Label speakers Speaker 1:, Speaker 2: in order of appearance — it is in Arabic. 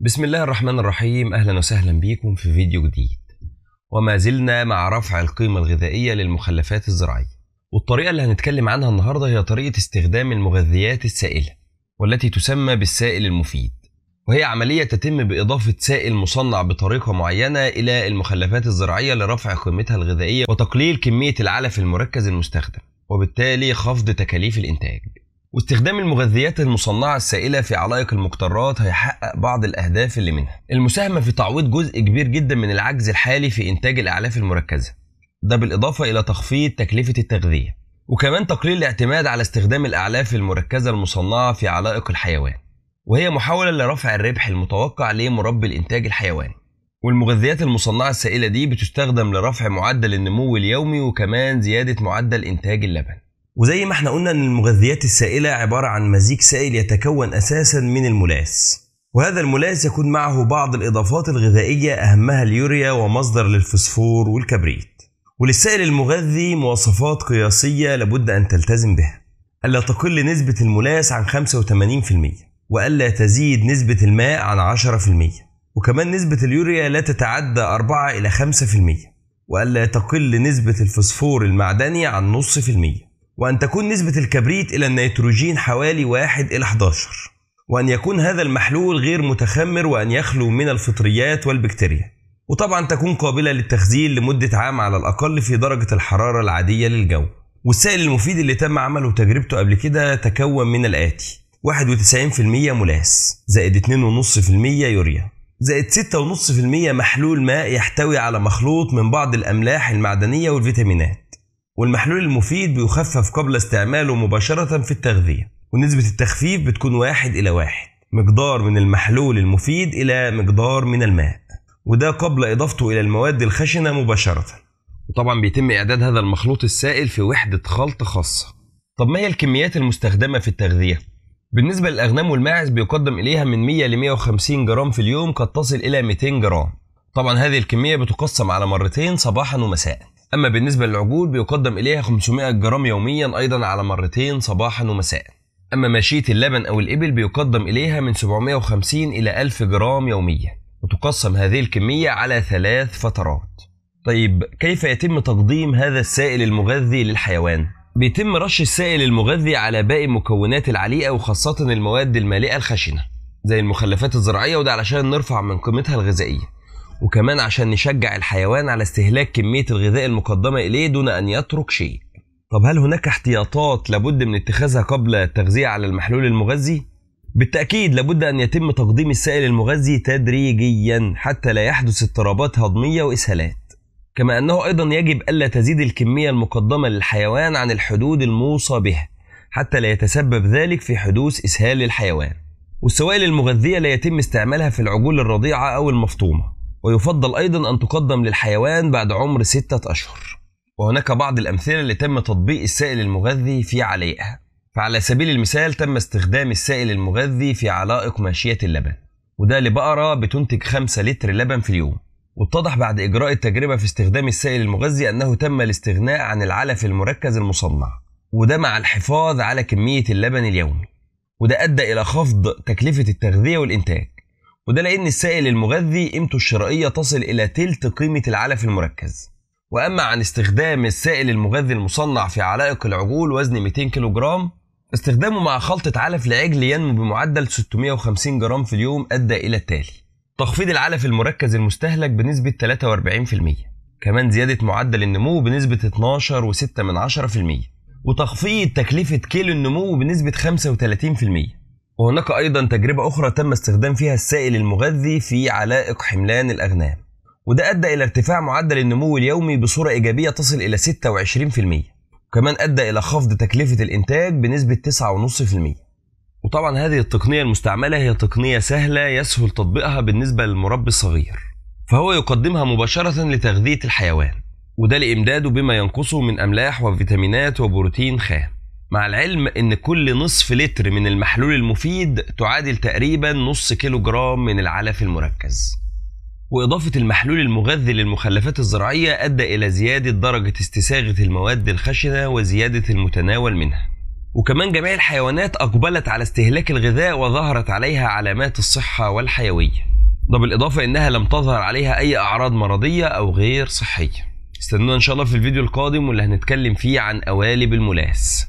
Speaker 1: بسم الله الرحمن الرحيم اهلا وسهلا بيكم في فيديو جديد وما زلنا مع رفع القيمة الغذائية للمخلفات الزراعية والطريقة اللي هنتكلم عنها النهاردة هي طريقة استخدام المغذيات السائلة والتي تسمى بالسائل المفيد وهي عملية تتم بإضافة سائل مصنع بطريقة معينة إلى المخلفات الزراعية لرفع قيمتها الغذائية وتقليل كمية العلف المركز المستخدم وبالتالي خفض تكاليف الإنتاج واستخدام المغذيات المصنعة السائلة في علائق المقترات هيحقق بعض الأهداف اللي منها المساهمة في تعويض جزء كبير جدا من العجز الحالي في إنتاج الأعلاف المركزة ده بالإضافة إلى تخفيض تكلفة التغذية وكمان تقليل الاعتماد على استخدام الأعلاف المركزة المصنعة في علائق الحيوان وهي محاولة لرفع الربح المتوقع لمربي الإنتاج الحيواني والمغذيات المصنعة السائلة دي بتستخدم لرفع معدل النمو اليومي وكمان زيادة معدل إنتاج اللبن وزي ما احنا قلنا ان المغذيات السائله عباره عن مزيج سائل يتكون اساسا من الملاس وهذا الملاس يكون معه بعض الاضافات الغذائيه اهمها اليوريا ومصدر للفوسفور والكبريت وللسائل المغذي مواصفات قياسيه لابد ان تلتزم بها الا تقل نسبه الملاس عن 85% والا تزيد نسبه الماء عن 10% وكمان نسبه اليوريا لا تتعدى 4 الى 5% والا تقل نسبه الفوسفور المعدني عن نصف في المية وأن تكون نسبة الكبريت إلى النيتروجين حوالي 1 إلى 11 وأن يكون هذا المحلول غير متخمر وأن يخلو من الفطريات والبكتيريا وطبعا تكون قابلة للتخزين لمدة عام على الأقل في درجة الحرارة العادية للجو والسائل المفيد اللي تم عمله وتجربته قبل كده تكون من الآتي 91% ملاس زائد 2.5% يوريا زائد 6.5% محلول ماء يحتوي على مخلوط من بعض الأملاح المعدنية والفيتامينات والمحلول المفيد بيخفف قبل استعماله مباشرة في التغذية ونسبة التخفيف بتكون واحد إلى واحد مقدار من المحلول المفيد إلى مقدار من الماء وده قبل إضافته إلى المواد الخشنة مباشرة وطبعا بيتم إعداد هذا المخلوط السائل في وحدة خلط خاصة طب ما هي الكميات المستخدمة في التغذية؟ بالنسبة للأغنام والماعز بيقدم إليها من 100 ل 150 جرام في اليوم قد تصل إلى 200 جرام طبعا هذه الكمية بتقسم على مرتين صباحا ومساء أما بالنسبة للعجول بيقدم إليها 500 جرام يوميا أيضا على مرتين صباحا ومساء أما ماشية اللبن أو الإبل بيقدم إليها من 750 إلى 1000 جرام يوميا وتقسم هذه الكمية على ثلاث فترات طيب كيف يتم تقديم هذا السائل المغذي للحيوان؟ بيتم رش السائل المغذي على باقي المكونات العليقة وخاصة المواد المالئة الخشنة زي المخلفات الزراعية وده علشان نرفع من قيمتها الغذائية وكمان عشان نشجع الحيوان على استهلاك كمية الغذاء المقدمة إليه دون أن يترك شيء طب هل هناك احتياطات لابد من اتخاذها قبل التغذية على المحلول المغذي؟ بالتأكيد لابد أن يتم تقديم السائل المغذي تدريجيا حتى لا يحدث اضطرابات هضمية وإسهالات كما أنه أيضا يجب ألا تزيد الكمية المقدمة للحيوان عن الحدود الموصى بها حتى لا يتسبب ذلك في حدوث إسهال للحيوان والسوائل المغذية لا يتم استعمالها في العجول الرضيعة أو المفطومة ويفضل أيضا أن تقدم للحيوان بعد عمر ستة أشهر وهناك بعض الأمثلة اللي تم تطبيق السائل المغذي في عليقها فعلى سبيل المثال تم استخدام السائل المغذي في علائق ماشية اللبن وده لبقرة بتنتج 5 لتر لبن في اليوم واتضح بعد إجراء التجربة في استخدام السائل المغذي أنه تم الاستغناء عن العلف المركز المصنع وده مع الحفاظ على كمية اللبن اليومي وده أدى إلى خفض تكلفة التغذية والإنتاج وده لأن السائل المغذي قيمته الشرائية تصل إلى تلت قيمة العلف المركز وأما عن استخدام السائل المغذي المصنع في علائق العجول وزن 200 كيلو جرام استخدامه مع خلطة علف لعجل ينمو بمعدل 650 جرام في اليوم أدى إلى التالي تخفيض العلف المركز المستهلك بنسبة 43% كمان زيادة معدل النمو بنسبة 12.6% وتخفيض تكلفة كيلو النمو بنسبة 35% وهناك أيضا تجربة أخرى تم استخدام فيها السائل المغذي في علائق حملان الأغنام وده أدى إلى ارتفاع معدل النمو اليومي بصورة إيجابية تصل إلى 26% وكمان أدى إلى خفض تكلفة الإنتاج بنسبة 9.5% وطبعا هذه التقنية المستعملة هي تقنية سهلة يسهل تطبيقها بالنسبة للمربي الصغير فهو يقدمها مباشرة لتغذية الحيوان وده لإمداده بما ينقصه من أملاح وفيتامينات وبروتين خام مع العلم ان كل نصف لتر من المحلول المفيد تعادل تقريبا نص كيلو جرام من العلف المركز وإضافة المحلول المغذي للمخلفات الزراعية أدى إلى زيادة درجة استساغة المواد الخشنة وزيادة المتناول منها وكمان جميع الحيوانات أقبلت على استهلاك الغذاء وظهرت عليها علامات الصحة والحيوية ده بالإضافة إنها لم تظهر عليها أي أعراض مرضية أو غير صحية استنونا إن شاء الله في الفيديو القادم واللي هنتكلم فيه عن قوالب الملاس